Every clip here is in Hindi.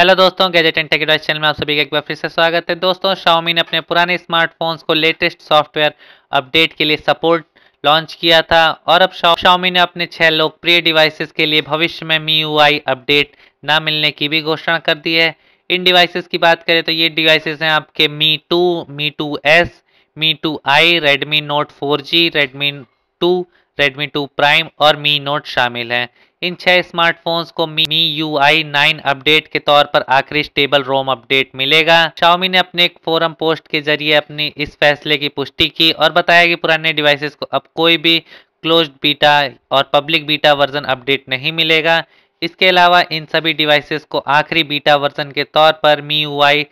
हेलो दोस्तों गैजेट एंड टेक्नोलॉजी चैनल में आप सभी का एक बार फिर से स्वागत है दोस्तों शाओमी ने अपने पुराने स्मार्टफोन्स को लेटेस्ट सॉफ्टवेयर अपडेट के लिए सपोर्ट लॉन्च किया था और अब शाओमी ने अपने छह लोकप्रिय डिवाइसेस के लिए भविष्य में मी अपडेट न मिलने की भी घोषणा कर दी है इन डिवाइसेज की बात करें तो ये डिवाइसेज हैं आपके Mi two Mi two S Mi two I Redmi note four G Redmi two Redmi 2 Prime और Mi Note शामिल हैं इन छह स्मार्टफोन्स को Mi UI 9 अपडेट के तौर पर आखिरी स्टेबल रोम अपडेट मिलेगा Xiaomi ने अपने एक फोरम पोस्ट के जरिए अपनी इस फैसले की पुष्टि की और बताया कि पुराने डिवाइसेस को अब कोई भी क्लोज्ड बीटा और पब्लिक बीटा वर्जन अपडेट नहीं मिलेगा इसके अलावा इन सभी डिवाइसेस को आखिरी बीटा वर्जन के तौर पर Mi UI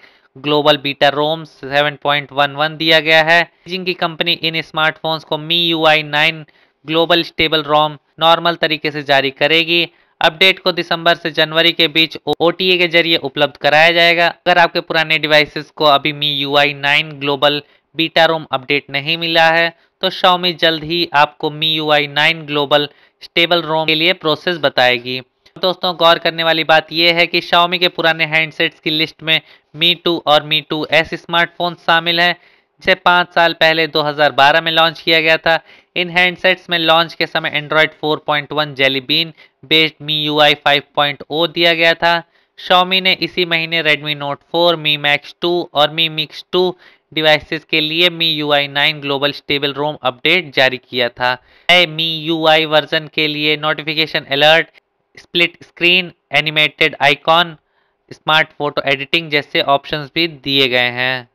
global beta ROM 7.11 दिया गया है जिनकी कंपनी इन स्मार्टफोन्स को Mi UI 9 global stable ROM normal तरीके से जारी करेगी अपडेट को दिसंबर से जनवरी के बीच ओ के जरिए उपलब्ध कराया जाएगा अगर आपके पुराने डिवाइसेस को अभी मी UI I nine global beta Rome update नहीं मिला है तो शाओमी जल्द ही आपको मी UI I nine global stable रोम के लिए प्रोसेस बताएगी दोस्तों गौर करने वाली बात यह है कि शाओमी के पुराने हैंडसेट्स की लिस्ट में मी टू और मी टू एस स्मार्टफोन शामिल हैं जिसे पाँच साल पहले 2012 में लॉन्च किया गया था इन हैंडसेट्स में लॉन्च के समय Android 4.1 Jelly Bean based Mi UI five फाइव दिया गया था शॉमी ने इसी महीने Redmi Note 4, Mi Max 2 और Mi Mix 2 डिवाइसेस के लिए Mi UI 9 global stable ROM update जारी किया था मी Mi UI वर्जन के लिए notification alert split screen animated icon smart photo editing जैसे ऑप्शंस भी दिए गए हैं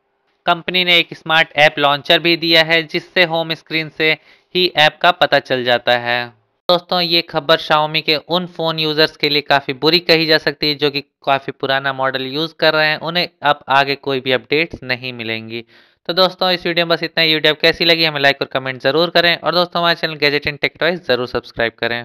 कंपनी ने एक स्मार्ट ऐप लॉन्चर भी दिया है जिससे होम स्क्रीन से ही ऐप का पता चल जाता है दोस्तों ये खबर शाओमी के उन फ़ोन यूज़र्स के लिए काफ़ी बुरी कही जा सकती है जो कि काफ़ी पुराना मॉडल यूज़ कर रहे हैं उन्हें अब आगे कोई भी अपडेट्स नहीं मिलेंगी तो दोस्तों इस वीडियो में बस इतना ही वीडियो कैसी लगी हमें लाइक और कमेंट ज़रूर करें और दोस्तों हमारे चैनल गैजेट इन टेक्टॉइस ज़रूर सब्सक्राइब करें